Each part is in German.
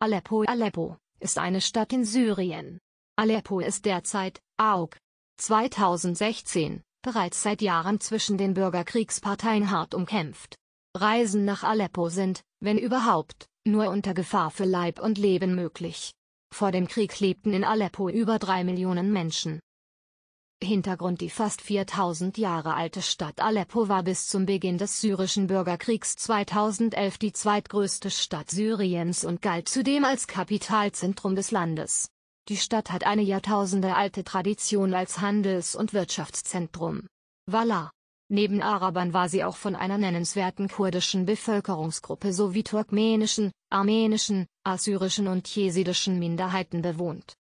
Aleppo Aleppo ist eine Stadt in Syrien. Aleppo ist derzeit, AUG 2016, bereits seit Jahren zwischen den Bürgerkriegsparteien hart umkämpft. Reisen nach Aleppo sind, wenn überhaupt, nur unter Gefahr für Leib und Leben möglich. Vor dem Krieg lebten in Aleppo über drei Millionen Menschen. Hintergrund Die fast 4000 Jahre alte Stadt Aleppo war bis zum Beginn des syrischen Bürgerkriegs 2011 die zweitgrößte Stadt Syriens und galt zudem als Kapitalzentrum des Landes. Die Stadt hat eine jahrtausendealte Tradition als Handels- und Wirtschaftszentrum. Valar. Neben Arabern war sie auch von einer nennenswerten kurdischen Bevölkerungsgruppe sowie turkmenischen, armenischen, assyrischen und jesidischen Minderheiten bewohnt.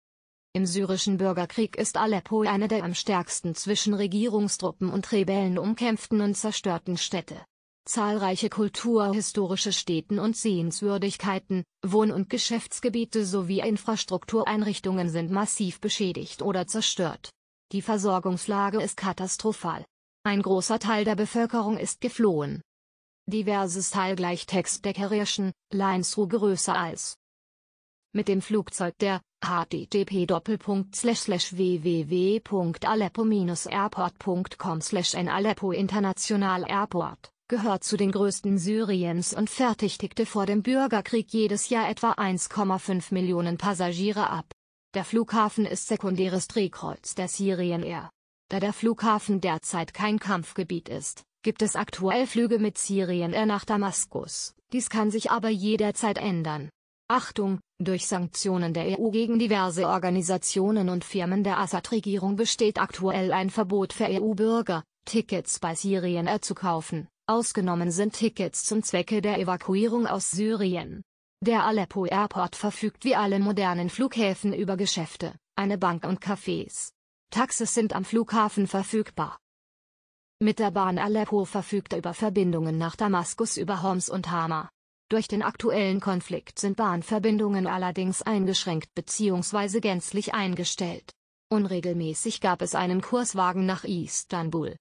Im syrischen Bürgerkrieg ist Aleppo eine der am stärksten zwischen Regierungstruppen und Rebellen umkämpften und zerstörten Städte. Zahlreiche kulturhistorische Städten und Sehenswürdigkeiten, Wohn- und Geschäftsgebiete sowie Infrastruktureinrichtungen sind massiv beschädigt oder zerstört. Die Versorgungslage ist katastrophal. Ein großer Teil der Bevölkerung ist geflohen. Diverses Teilgleichtext der Text Lines Kirchen, größer als. Mit dem Flugzeug der http www.aleppo-airport.com in Aleppo International Airport, gehört zu den größten Syriens und fertigte vor dem Bürgerkrieg jedes Jahr etwa 1,5 Millionen Passagiere ab. Der Flughafen ist sekundäres Drehkreuz der Syrien Air. Da der Flughafen derzeit kein Kampfgebiet ist, gibt es aktuell Flüge mit Syrien Air nach Damaskus, dies kann sich aber jederzeit ändern. Achtung, durch Sanktionen der EU gegen diverse Organisationen und Firmen der Assad-Regierung besteht aktuell ein Verbot für EU-Bürger, Tickets bei Syrien zu kaufen, ausgenommen sind Tickets zum Zwecke der Evakuierung aus Syrien. Der Aleppo Airport verfügt wie alle modernen Flughäfen über Geschäfte, eine Bank und Cafés. Taxis sind am Flughafen verfügbar. Mit der Bahn Aleppo verfügt er über Verbindungen nach Damaskus über Homs und Hama. Durch den aktuellen Konflikt sind Bahnverbindungen allerdings eingeschränkt bzw. gänzlich eingestellt. Unregelmäßig gab es einen Kurswagen nach Istanbul.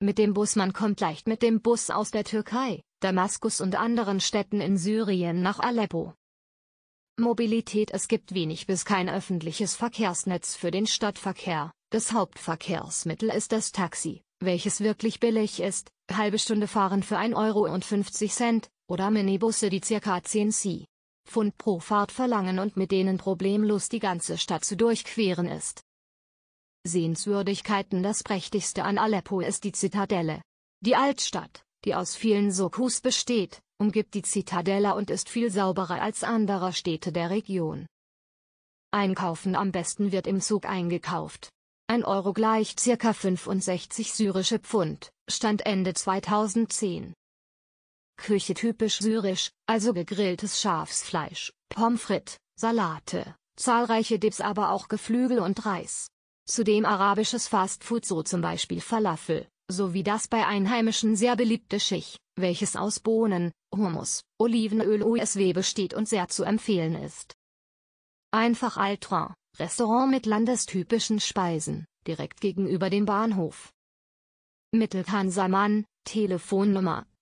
Mit dem Bus man kommt leicht mit dem Bus aus der Türkei, Damaskus und anderen Städten in Syrien nach Aleppo. Mobilität Es gibt wenig bis kein öffentliches Verkehrsnetz für den Stadtverkehr. Das Hauptverkehrsmittel ist das Taxi, welches wirklich billig ist, halbe Stunde fahren für 1,50 Euro, oder Minibusse die ca. 10 C. Pfund pro Fahrt verlangen und mit denen problemlos die ganze Stadt zu durchqueren ist. Sehenswürdigkeiten Das prächtigste an Aleppo ist die Zitadelle. Die Altstadt, die aus vielen Sokus besteht, umgibt die Zitadelle und ist viel sauberer als andere Städte der Region. Einkaufen am besten wird im Zug eingekauft. Ein Euro gleich ca. 65 syrische Pfund, Stand Ende 2010. Küche typisch syrisch, also gegrilltes Schafsfleisch, Pommes frites, Salate, zahlreiche Dips aber auch Geflügel und Reis. Zudem arabisches Fastfood so zum Beispiel Falafel, sowie das bei Einheimischen sehr beliebte Schich, welches aus Bohnen, Hummus, Olivenöl USW besteht und sehr zu empfehlen ist. Einfach Altran, Restaurant mit landestypischen Speisen, direkt gegenüber dem Bahnhof. Mittelkansamann, Telefonnummer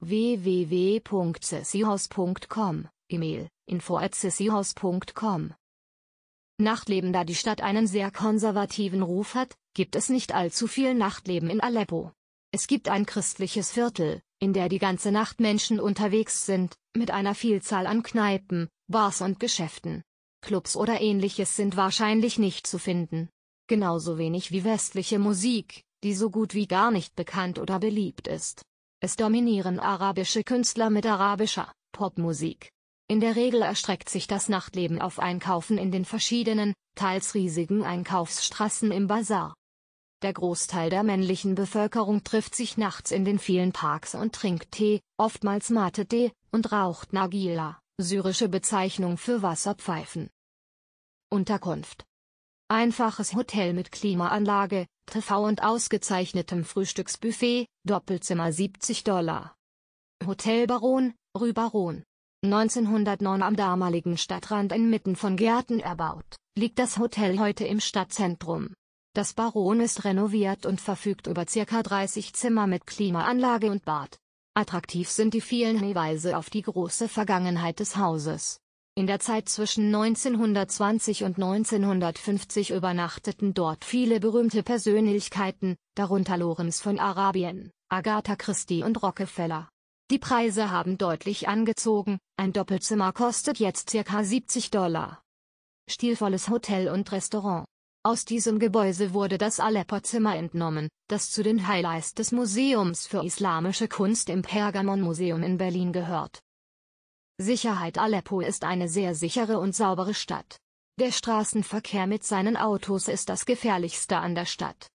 www.cecihos.com, E-Mail, info.cecihos.com. Nachtleben Da die Stadt einen sehr konservativen Ruf hat, gibt es nicht allzu viel Nachtleben in Aleppo. Es gibt ein christliches Viertel, in der die ganze Nacht Menschen unterwegs sind, mit einer Vielzahl an Kneipen, Bars und Geschäften. Clubs oder ähnliches sind wahrscheinlich nicht zu finden. Genauso wenig wie westliche Musik, die so gut wie gar nicht bekannt oder beliebt ist. Es dominieren arabische Künstler mit arabischer Popmusik. In der Regel erstreckt sich das Nachtleben auf Einkaufen in den verschiedenen, teils riesigen Einkaufsstraßen im Bazar. Der Großteil der männlichen Bevölkerung trifft sich nachts in den vielen Parks und trinkt Tee, oftmals Mate-Tee, und raucht Nagila, syrische Bezeichnung für Wasserpfeifen. Unterkunft. Einfaches Hotel mit Klimaanlage, TV und ausgezeichnetem Frühstücksbuffet, Doppelzimmer 70 Dollar. Hotel Baron, Rue Baron. 1909 am damaligen Stadtrand inmitten von Gärten erbaut, liegt das Hotel heute im Stadtzentrum. Das Baron ist renoviert und verfügt über ca. 30 Zimmer mit Klimaanlage und Bad. Attraktiv sind die vielen Hinweise auf die große Vergangenheit des Hauses. In der Zeit zwischen 1920 und 1950 übernachteten dort viele berühmte Persönlichkeiten, darunter Lorenz von Arabien, Agatha Christie und Rockefeller. Die Preise haben deutlich angezogen, ein Doppelzimmer kostet jetzt ca. 70 Dollar. Stilvolles Hotel und Restaurant. Aus diesem Gebäude wurde das Aleppo-Zimmer entnommen, das zu den Highlights des Museums für islamische Kunst im Pergamon-Museum in Berlin gehört. Sicherheit Aleppo ist eine sehr sichere und saubere Stadt. Der Straßenverkehr mit seinen Autos ist das gefährlichste an der Stadt.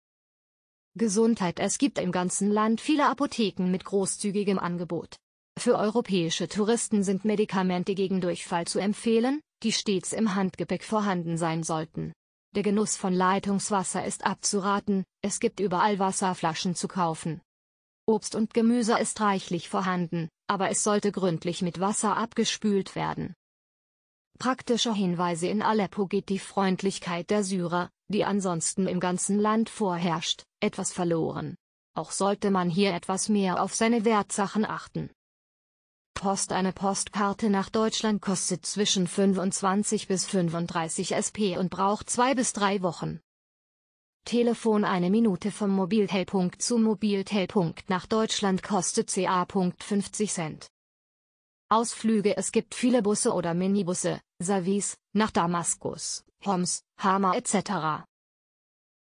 Gesundheit Es gibt im ganzen Land viele Apotheken mit großzügigem Angebot. Für europäische Touristen sind Medikamente gegen Durchfall zu empfehlen, die stets im Handgepäck vorhanden sein sollten. Der Genuss von Leitungswasser ist abzuraten, es gibt überall Wasserflaschen zu kaufen. Obst und Gemüse ist reichlich vorhanden, aber es sollte gründlich mit Wasser abgespült werden. Praktische Hinweise in Aleppo geht die Freundlichkeit der Syrer, die ansonsten im ganzen Land vorherrscht, etwas verloren. Auch sollte man hier etwas mehr auf seine Wertsachen achten. Post Eine Postkarte nach Deutschland kostet zwischen 25 bis 35 SP und braucht zwei bis drei Wochen. Telefon eine Minute vom Mobiltelpunkt zu Mobiltelpunkt nach Deutschland kostet ca. 50 Cent. Ausflüge Es gibt viele Busse oder Minibusse, Savis, nach Damaskus, Homs, Hama etc.